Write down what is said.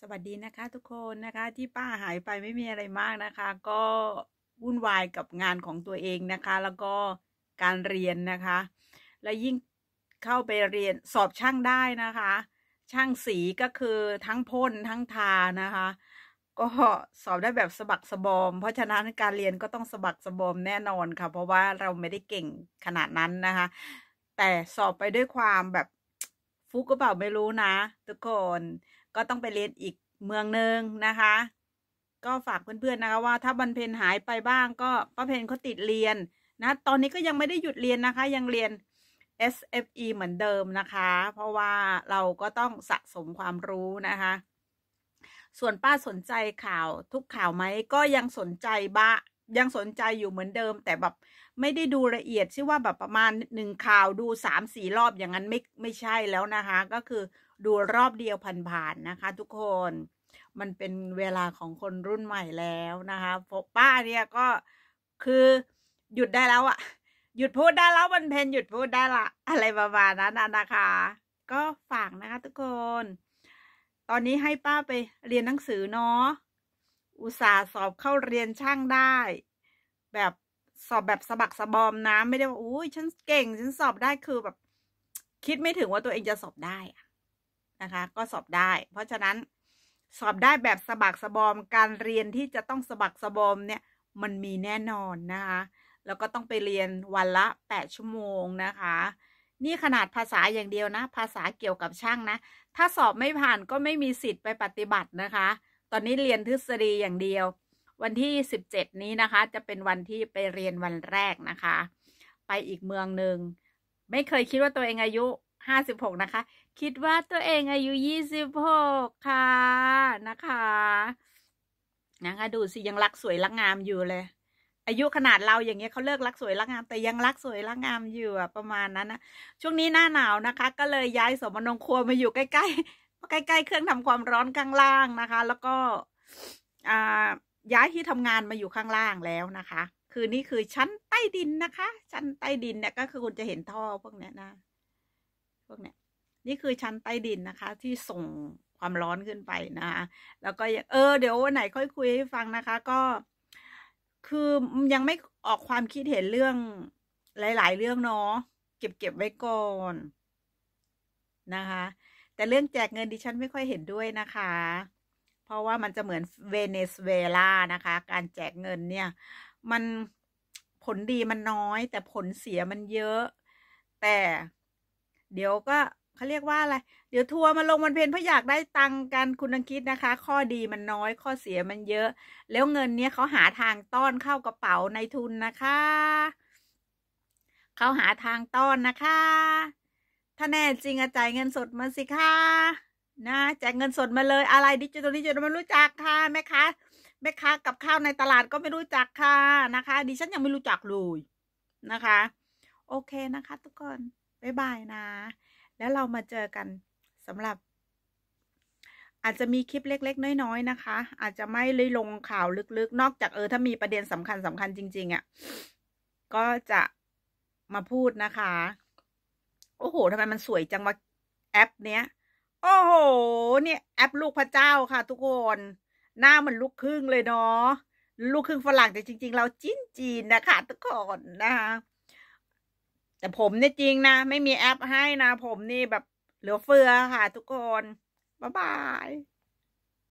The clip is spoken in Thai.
สวัสดีนะคะ ทุกคนนะคะที่ป้าหายไปไม่มีอะไรมากนะคะ ก็วุ่นวายกับงานของตัวเองนะคะ แล้วก็การเรียนนะคะ และยิ่งเข้าไปเรียนสอบช่างได้นะคะ ช่างสีก็คือทั้งพ่นทั้งทานะคะ ก็ สอบได้แบบสะบักสะบอม เพราะฉะนั้นการเรียนก็ต้องสะบักสะบอมแน่นอนค่ะ เพราะว่าเราไม่ได้เก่งขนาดนั้นนะคะ แต่สอบไปด้วยความแบบฟุกก็เปล่าไม่รู้นะทุกคนก็ต้องไปเรียนอีกเมืองหนึ่งนะคะ ก็ฝากเพื่อนๆนะคะว่าถ้าบรรเพนหายไปบ้างก็ป้าเพนเขาติดเรียนนะตอนนี้ก็ยังไม่ได้หยุดเรียนนะคะ ยังเรียน SFE เหมือนเดิมนะคะ เพราะว่าเราก็ต้องสะสมความรู้นะคะ ส่วนป้าสนใจข่าวทุกข่าวไหมก็ยังสนใจบ้ายังสนใจอยู่เหมือนเดิม แต่แบบไม่ได้ดูละเอียดชื่อว่าแบบประมาณหนึ่งข่าวดูสามสี่รอบอย่างนั้นไม่ ไม่ใช่แล้วนะคะ ก็คือดูรอบเดียวผ่านๆนะคะ ทุกคน มันเป็นเวลาของคนรุ่นใหม่แล้วนะคะ ป้าเนี่ยก็คือหยุดได้แล้วอะหยุดพูดได้แล้ววันเพนหยุดพูดได้ละ อะไรประมาณนั้นนะคะ ก็ฝากนะคะ ทุกคน ตอนนี้ให้ป้าไปเรียนหนังสือเนาะ อุตส่าห์สอบเข้าเรียนช่างได้ แบบสอบแบบสะบักสะบอมนะไม่ได้ว่าอุ้ยฉันเก่งฉันสอบได้ คือแบบ คิดไม่ถึงว่าตัวเองจะสอบได้อะนะคะ ก็สอบได้ เพราะฉะนั้นสอบได้แบบสบักสบอมการเรียนที่จะต้องสบักสบอมเนี่ยมันมีแน่นอนนะคะ แล้วก็ต้องไปเรียนวันละ8ชั่วโมงนะคะ นี่ขนาดภาษาอย่างเดียวนะ ภาษาเกี่ยวกับช่างนะ ถ้าสอบไม่ผ่านก็ไม่มีสิทธิ์ไปปฏิบัตินะคะ ตอนนี้เรียนทฤษฎีอย่างเดียว วันที่ 17 นี้นะคะ จะเป็นวันที่ไปเรียนวันแรกนะคะ ไปอีกเมืองหนึ่งไม่เคยคิดว่าตัวเองอายุ56นะคะคิดว่าตัวเอง อายุยี่สิบหกค่ะ นะคะ นะคะดูสิยังรักสวยรักงามอยู่เลย อายุขนาดเราอย่างเงี้ยเขาเลิกรักสวยรักงามแต่ยังรักสวยรักงามอยู่อะประมาณนั้นนะช่วงนี้หน้าหนาวนะคะ ก็เลยย้ายสมนงครัวมาอยู่ใกล้ใกล้ใกล้ๆเครื่องทำความร้อนข้างล่างนะคะ แล้วก็ย้ายที่ทำงานมาอยู่ข้างล่างแล้วนะคะ คือนี่คือชั้นใต้ดินนะคะ ชั้นใต้ดินเนี่ย ก็คือคุณจะเห็นท่อพวกเนี้ยนะ พวกเนี้ยนี่คือชั้นใต้ดินนะคะ ที่ส่งความร้อนขึ้นไปนะคะแล้วก็เออเดี๋ยววันไหนค่อย คุย ให้ ฟังนะคะ ก็คือยังไม่ออกความคิดเห็นเรื่องหลาย ๆ เรื่อง เนาะเก็บเก็บไว้ก่อนนะคะ แต่เรื่องแจกเงินดิฉันไม่ค่อยเห็นด้วยนะคะ เพราะว่ามันจะเหมือนเวเนซุเอลานะคะ การแจกเงินเนี่ย มันผลดีมันน้อย แต่ผลเสียมันเยอะ แต่เดี๋ยวก็เขาเรียกว่าอะไร เดี๋ยวทัวร์มาลงวันเพนเพราะอยากได้ตังค์กันคุณนังคิดนะคะ ข้อดีมันน้อย ข้อเสียมันเยอะ แล้วเงินเนี้ยเขาหาทางต้อนเข้ากระเป๋าในทุนนะคะ เขาหาทางต้อนนะคะ ถ้าแน่จริงอะจ่ายเงินสดมาสิคะนะแจกเงินสดมาเลย อะไรดิจิตอลดิจิตอลไม่รู้จักค่ะแม่ค้าแม่ค้ากับข้าวในตลาดก็ไม่รู้จักค่ะนะคะ ดิฉันยังไม่รู้จักเลยนะคะ โอเคนะคะ ทุกคน บ๊ายบายนะแล้วเรามาเจอกันสำหรับ อาจจะมีคลิปเล็กๆน้อยๆ นะคะ อาจจะไม่เลยลงข่าวลึก ๆ นอกจากเออถ้ามีประเด็นสำคัญสำคัญจริงๆอะ่ะก็จะมาพูดนะคะ โอ้โหทำไมมันสวยจังวะแอปเนี้ย โอ้โหเนี่ยแอปลูกพระเจ้าค่ะ ทุกคนหน้ามันลูกครึ่งเลยเนาะลูกครึ่งฝรั่งแต่จริง ๆ เราจีนจีนนะคะทุกคนนะคะแต่ผมเนี่ยจริงนะ ไม่มีแอปให้นะ ผมนี่แบบเหลือเฟือค่ะทุกคน บ๊ายบาย